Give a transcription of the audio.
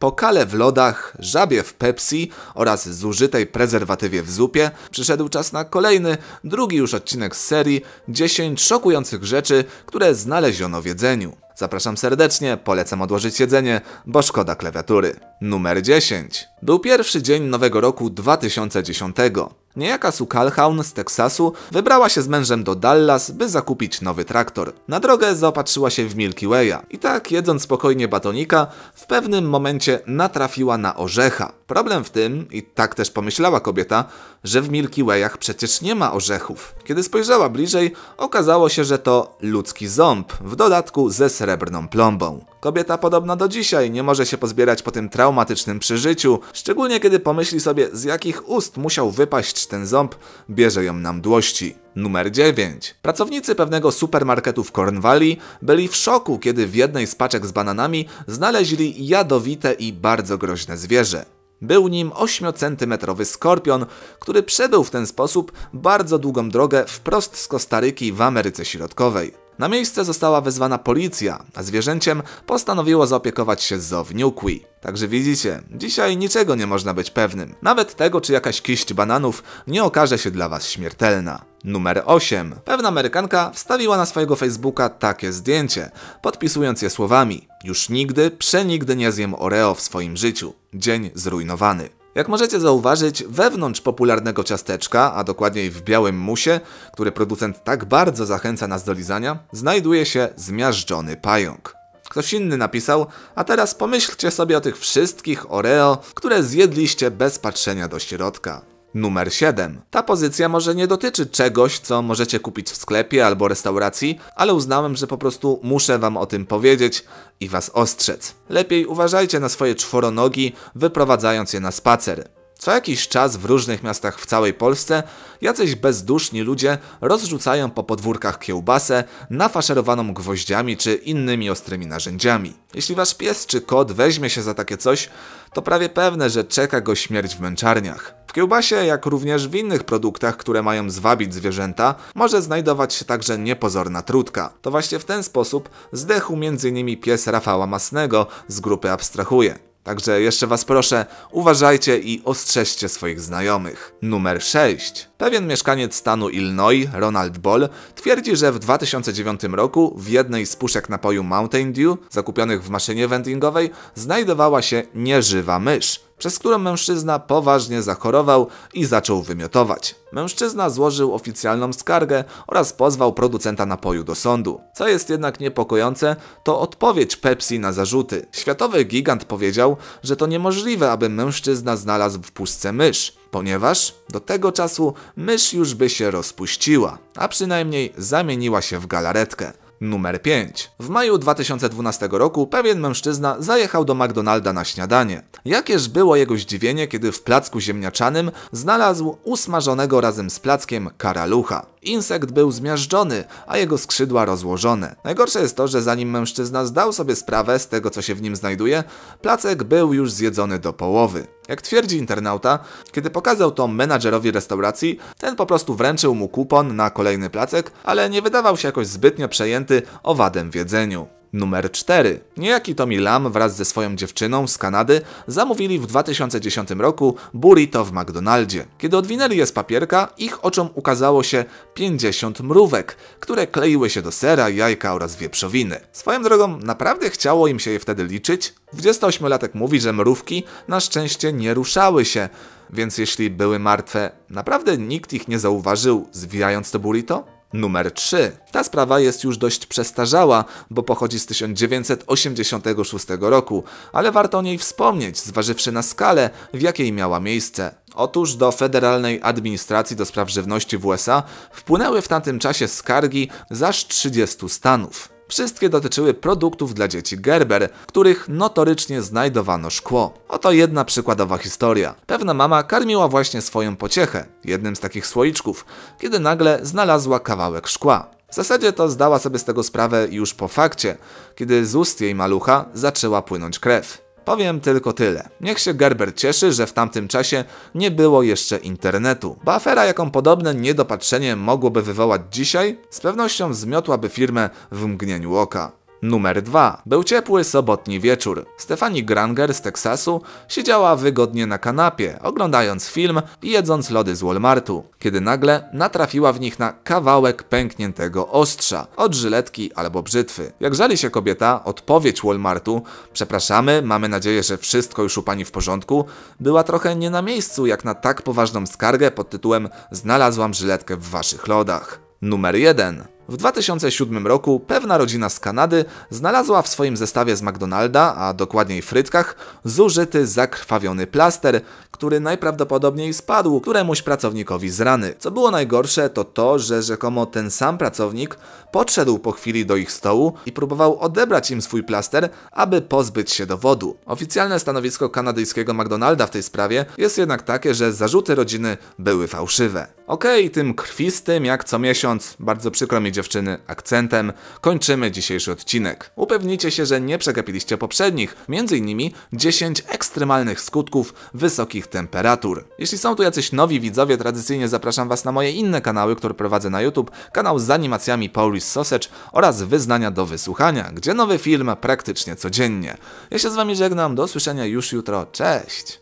pokale w lodach, żabie w Pepsi oraz zużytej prezerwatywie w zupie, przyszedł czas na kolejny, drugi już odcinek z serii 10 szokujących rzeczy, które znaleziono w jedzeniu. Zapraszam serdecznie, polecam odłożyć jedzenie, bo szkoda klawiatury. Numer 10. Był pierwszy dzień nowego roku 2010. Niejaka Sue Calhoun z Teksasu wybrała się z mężem do Dallas, by zakupić nowy traktor. Na drogę zaopatrzyła się w Milky Way'a i tak, jedząc spokojnie batonika, w pewnym momencie natrafiła na orzecha. Problem w tym, i tak też pomyślała kobieta, że w Milky Way'ach przecież nie ma orzechów. Kiedy spojrzała bliżej, okazało się, że to ludzki ząb, w dodatku ze srebrną plombą. Kobieta podobna do dzisiaj nie może się pozbierać po tym traumatycznym przeżyciu, szczególnie kiedy pomyśli sobie z jakich ust musiał wypaść ten ząb, bierze ją na mdłości. Numer 9. Pracownicy pewnego supermarketu w Cornwalli byli w szoku, kiedy w jednej z paczek z bananami znaleźli jadowite i bardzo groźne zwierzę. Był nim 8-centymetrowy skorpion, który przebył w ten sposób bardzo długą drogę wprost z Kostaryki w Ameryce Środkowej. Na miejsce została wezwana policja, a zwierzęciem postanowiło zaopiekować się zoo w Newquay. Także widzicie, dzisiaj niczego nie można być pewnym. Nawet tego, czy jakaś kiść bananów nie okaże się dla was śmiertelna. Numer 8. Pewna Amerykanka wstawiła na swojego Facebooka takie zdjęcie, podpisując je słowami: Już nigdy, przenigdy nie zjem Oreo w swoim życiu. Dzień zrujnowany. Jak możecie zauważyć, wewnątrz popularnego ciasteczka, a dokładniej w białym musie, który producent tak bardzo zachęca nas do lizania, znajduje się zmiażdżony pająk. Ktoś inny napisał, a teraz pomyślcie sobie o tych wszystkich Oreo, które zjedliście bez patrzenia do środka. Numer 7. Ta pozycja może nie dotyczy czegoś, co możecie kupić w sklepie albo restauracji, ale uznałem, że po prostu muszę wam o tym powiedzieć i was ostrzec. Lepiej uważajcie na swoje czworonogi, wyprowadzając je na spacer. Co jakiś czas w różnych miastach w całej Polsce jacyś bezduszni ludzie rozrzucają po podwórkach kiełbasę nafaszerowaną gwoździami czy innymi ostrymi narzędziami. Jeśli wasz pies czy kot weźmie się za takie coś, to prawie pewne, że czeka go śmierć w męczarniach. W kiełbasie, jak również w innych produktach, które mają zwabić zwierzęta, może znajdować się także niepozorna trudka. To właśnie w ten sposób zdechł m.in. pies Rafała Masnego z grupy Abstrahuje. Także jeszcze was proszę, uważajcie i ostrzeżcie swoich znajomych. Numer 6. Pewien mieszkaniec stanu Illinois, Ronald Ball, twierdzi, że w 2009 roku w jednej z puszek napoju Mountain Dew, zakupionych w maszynie wendingowej, znajdowała się nieżywa mysz przez którą mężczyzna poważnie zachorował i zaczął wymiotować. Mężczyzna złożył oficjalną skargę oraz pozwał producenta napoju do sądu. Co jest jednak niepokojące, to odpowiedź Pepsi na zarzuty. Światowy gigant powiedział, że to niemożliwe, aby mężczyzna znalazł w puszce mysz, ponieważ do tego czasu mysz już by się rozpuściła, a przynajmniej zamieniła się w galaretkę. Numer 5. W maju 2012 roku pewien mężczyzna zajechał do McDonalda na śniadanie. Jakież było jego zdziwienie, kiedy w placku ziemniaczanym znalazł usmażonego razem z plackiem karalucha. Insekt był zmiażdżony, a jego skrzydła rozłożone. Najgorsze jest to, że zanim mężczyzna zdał sobie sprawę z tego, co się w nim znajduje, placek był już zjedzony do połowy. Jak twierdzi internauta, kiedy pokazał to menadżerowi restauracji, ten po prostu wręczył mu kupon na kolejny placek, ale nie wydawał się jakoś zbytnio przejęty owadem w jedzeniu. Numer 4. Niejaki Tommy Lam wraz ze swoją dziewczyną z Kanady zamówili w 2010 roku burrito w McDonaldzie. Kiedy odwinęli je z papierka, ich oczom ukazało się 50 mrówek, które kleiły się do sera, jajka oraz wieprzowiny. Swoją drogą, naprawdę chciało im się je wtedy liczyć? 28-latek mówi, że mrówki na szczęście nie ruszały się, więc jeśli były martwe, naprawdę nikt ich nie zauważył, zwijając to burrito? Numer 3. Ta sprawa jest już dość przestarzała, bo pochodzi z 1986 roku, ale warto o niej wspomnieć, zważywszy na skalę, w jakiej miała miejsce. Otóż do Federalnej Administracji do Spraw Żywności w USA wpłynęły w tamtym czasie skargi z aż 30 stanów. Wszystkie dotyczyły produktów dla dzieci Gerber, których notorycznie znajdowano szkło. Oto jedna przykładowa historia. Pewna mama karmiła właśnie swoją pociechę, jednym z takich słoiczków, kiedy nagle znalazła kawałek szkła. W zasadzie to zdała sobie z tego sprawę już po fakcie, kiedy z ust jej malucha zaczęła płynąć krew. Powiem tylko tyle. Niech się Gerber cieszy, że w tamtym czasie nie było jeszcze internetu. Bo afera, jaką podobne niedopatrzenie mogłoby wywołać dzisiaj, z pewnością zmiotłaby firmę w mgnieniu oka. Numer 2. Był ciepły sobotni wieczór. Stefani Granger z Teksasu siedziała wygodnie na kanapie, oglądając film i jedząc lody z Walmartu, kiedy nagle natrafiła w nich na kawałek pękniętego ostrza od żyletki albo brzytwy. Jak żali się kobieta, odpowiedź Walmartu przepraszamy, mamy nadzieję, że wszystko już u pani w porządku, była trochę nie na miejscu jak na tak poważną skargę pod tytułem znalazłam żyletkę w waszych lodach. Numer 1. W 2007 roku pewna rodzina z Kanady znalazła w swoim zestawie z McDonalda, a dokładniej frytkach, zużyty zakrwawiony plaster, który najprawdopodobniej spadł któremuś pracownikowi z rany. Co było najgorsze to to, że rzekomo ten sam pracownik podszedł po chwili do ich stołu i próbował odebrać im swój plaster, aby pozbyć się dowodu. Oficjalne stanowisko kanadyjskiego McDonalda w tej sprawie jest jednak takie, że zarzuty rodziny były fałszywe. Okej, okay, tym krwistym, jak co miesiąc, bardzo przykro mi dziewczyny, akcentem, kończymy dzisiejszy odcinek. Upewnijcie się, że nie przegapiliście poprzednich, m.in. 10 ekstremalnych skutków wysokich temperatur. Jeśli są tu jacyś nowi widzowie, tradycyjnie zapraszam Was na moje inne kanały, które prowadzę na YouTube, kanał z animacjami Paulis Sausage oraz Wyznania do Wysłuchania, gdzie nowy film praktycznie codziennie. Ja się z Wami żegnam, do usłyszenia już jutro, cześć!